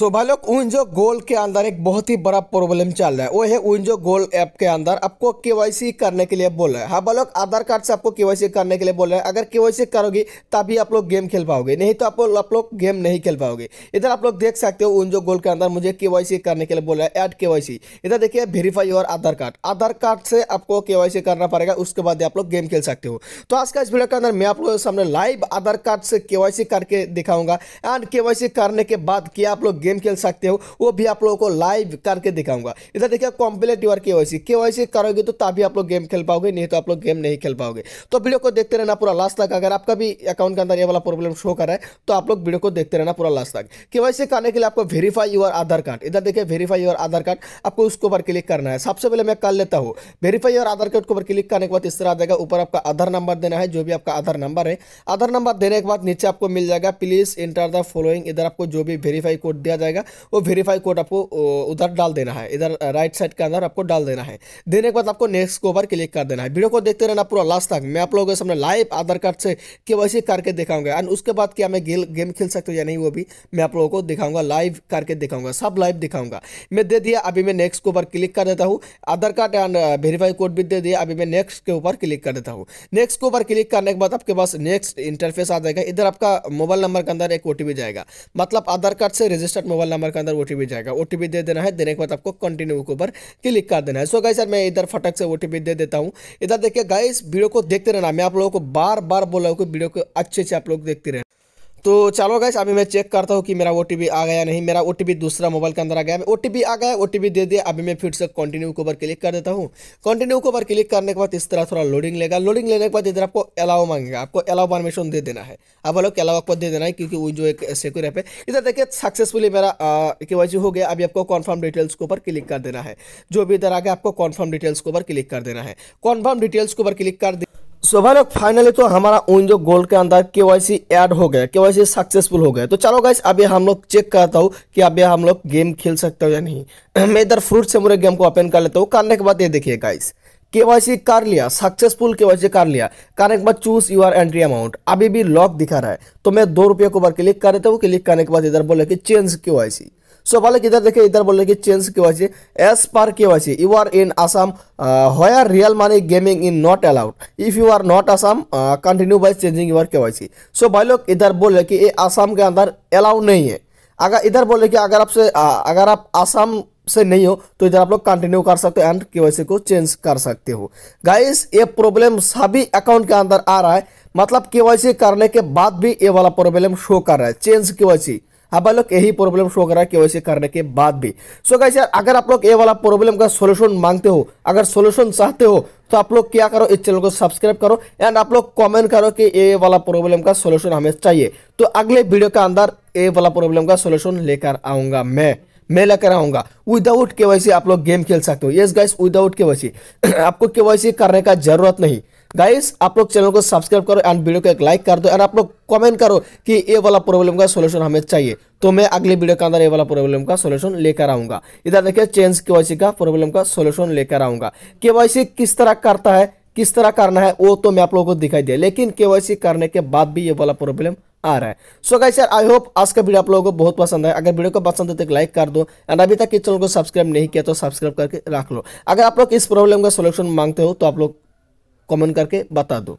सो भाई लोग विंजो गोल के अंदर एक बहुत ही बड़ा प्रॉब्लम चल रहा है वो है विंजो गोल ऐप के अंदर आपको केवाईसी करने के लिए बोल रहा है हाँ भाई लोग आधार कार्ड से आपको केवाईसी करने के लिए बोल रहे हैं अगर केवाईसी करोगी तभी आप लोग गेम खेल पाओगे नहीं तो आप लोग आप लोग गेम नहीं खेल पाओगे इधर आप लोग देख सकते हो विंजो गोल के अंदर मुझे के करने के लिए बोल रहा है एड के इधर देखिए verify your Aadhaar card Aadhaar card से आपको के करना पड़ेगा उसके बाद आप लोग गेम खेल सकते हो तो आज का इस वीडियो के अंदर मैं आप लोगों के सामने लाइव आधार कार्ड से के करके दिखाऊंगा एंड के करने के बाद क्या आप लोग गेम खेल सकते हो वो भी आप लोगों को लाइव करके दिखाऊंगा इधर देखिए complete your K Y KYC करोगे तो तभी आप लोग गेम खेल पाओगे नहीं तो आप लोग गेम नहीं खेल पाओगे तो वीडियो को देखते रहना पूरा लास्ट तक अगर आपका भी अकाउंट के अंदर ये वाला प्रॉब्लम शो कर रहा है तो आप लोग वीडियो को देखते रहना पूरा लास्ट तक केवाईसी करने के लिए आपको वेरीफाई यूर आधार कार्ड इधर देखिए वेरीफाई यूर आधार कार्ड आपको उसके ऊपर क्लिक करना है सबसे पहले मैं कर लेता हूँ वेरीफाई यूर आधार कार्ड के ऊपर क्लिक करने के बाद इस तरह आ जाएगा ऊपर आपका आधार नंबर देना है जो भी आपका आधार नंबर है आधार नंबर देने के बाद नीचे आपको मिल जाएगा प्लीज इंटर द फॉलोइंग इधर आपको जो भी वेरीफाई कोड दिया जाएगा वो वेरीफाई कोड आपको उधर डाल देना है इधर राइट साइड के अंदर आपको डाल देना है देने के बाद आपको नेक्स्ट ओवर क्लिक कर देना है वीडियो को देखते रहना पूरा लास्ट तक मैं आप लोगों के सामने लाइव आधार कार्ड से के करके दिखाऊंगा एंड उसके बाद क्या मैं गेम खेल सकता हूँ या नहीं वो भी मैं आप लोगों को दिखाऊंगा लाइव करके दिखाऊंगा सब लाइव दिखाऊंगा मैं दे दिया अभी मैं नेक्स्ट के ऊपर क्लिक कर देता हूँ Aadhaar card and verify code भी दे दिया अभी मैं नेक्स्ट के ऊपर क्लिक कर देता हूँ नेक्स्ट के ऊपर क्लिक करने के बाद आपके पास नेक्स्ट इंटरफेस आ जाएगा इधर आपका मोबाइल नंबर के अंदर एक ओ जाएगा मतलब आधार कार्ड से रजिस्टर उनसठ मोबाइल नंबर के अंदर ओ जाएगा ओ दे देना है देने के बाद आपको कंटिन्यू के ऊपर क्लिक कर देना है सो गाइस सर मैं इधर फटक से ओ दे देता हूँ इधर देखिए गाइस वीडियो को देखते रहना मैं आप लोगों को बार बार बोला हूँ कि वीडियो को अच्छे से आप लोग देखते रहना तो चलो गैस अभी मैं चेक करता हूँ कि मेरा ओ आ गया नहीं मेरा ओ दूसरा मोबाइल के अंदर आ गया ओ आ गया ओ दे दिया अभी मैं फिर से कंटिन्यू के ऊपर क्लिक कर देता हूँ कंटिन्यू के ऊपर क्लिक करने के बाद इस तरह थोड़ा लोडिंग लेगा लोडिंग लेने के बाद इधर आपको अलाउ मांगेगा आपको अलाउ परमिशन दे देना है अब लोग अलाउ आपको दे देना है क्योंकि वो जो एक सिक्योर ऐप है इधर देखिए सक्सेसफुली मेरा के हो गया अभी आपको कॉन्फर्म डिटेल्स के ऊपर क्लिक कर देना है जो भी इधर आ गया आपको कॉन्फर्म डिटेल्स के ऊपर क्लिक कर देना है कॉन्फर्म डिटेल्स के ऊपर क्लिक कर सो भाई लोग फाइनली तो हमारा उन जो गोल्ड के अंदर के वाई सी एड हो गया के वाई सी सक्सेसफुल हो गया तो चलो गाइस अभी हम लोग चेक करता हूँ कि अभी हम लोग गेम खेल सकते हो या नहीं मैं इधर फ्रूट से मुझे गेम को ओपन कर लेता हूँ करने के बाद ये देखिए गाइस के कर लिया सक्सेसफुल के कर लिया करने के बाद चूज यूर एंट्री अमाउंट अभी भी लॉक दिखा रहा है तो मैं दो रुपये को बार क्लिक कर देता हूँ क्लिक करने के बाद इधर बोले कि चेंज के সো পালে इधर দেখে ইদার বললে কি চেঞ্জ কেউ আছে অ্যাজ পার কেউ আছে you are in Assam where real money gaming in not allowed if you are not Assam continue by changing your के सो भाई लोग इधर बोल रहे कि ये आसाम के अंदर अलाउ नहीं है अगर इधर बोल रहे कि अगर आपसे uh, अगर आप आसाम से नहीं हो तो इधर आप लोग कंटिन्यू कर सकते हो एंड के को चेंज कर सकते हो गाइस ये प्रॉब्लम सभी अकाउंट के अंदर आ रहा है मतलब के करने के बाद भी ये वाला प्रॉब्लम शो कर रहा है चेंज के अब लोग यही प्रॉब्लम शो करा के वैसे करने के बाद भी सो so गाइस यार अगर आप लोग ये वाला प्रॉब्लम का सोल्यूशन मांगते हो अगर सोल्यूशन चाहते हो तो आप लोग क्या करो इस चैनल को सब्सक्राइब करो एंड आप लोग कमेंट करो कि ये वाला प्रॉब्लम का सोल्यूशन हमें चाहिए तो अगले वीडियो के अंदर ये वाला प्रॉब्लम का सोल्यूशन लेकर आऊंगा मैं मैं लेकर आऊंगा विदाउट वैसे आप लोग गेम खेल सकते हो येस गाइस विदाउट केवाईसी आपको वैसे करने का जरूरत नहीं गाइस आप लोग चैनल को सब्सक्राइब करो एंड वीडियो को एक लाइक कर दो एंड आप लोग कमेंट करो कि ये वाला प्रॉब्लम का सोल्यूशन हमें चाहिए तो मैं अगले वीडियो के अंदर ये वाला प्रॉब्लम का सोल्यूशन लेकर आऊंगा इधर देखिए चेंज केवाईसी का प्रॉब्लम का सोल्यूशन लेकर आऊंगा सी किस तरह करता है किस तरह करना है वो तो मैं आप लोगों को दिखाई दिया लेकिन सी करने के बाद भी ये वाला प्रॉब्लम आ रहा है सो गाइस यार आई होप आज का वीडियो आप लोगों को बहुत पसंद है अगर वीडियो को पसंद है तो एक लाइक कर दो एंड अभी तक इस चैनल को सब्सक्राइब नहीं किया तो सब्सक्राइब करके रख लो अगर आप लोग इस प्रॉब्लम का सोल्यूशन मांगते हो तो आप लोग कमेंट करके बता दो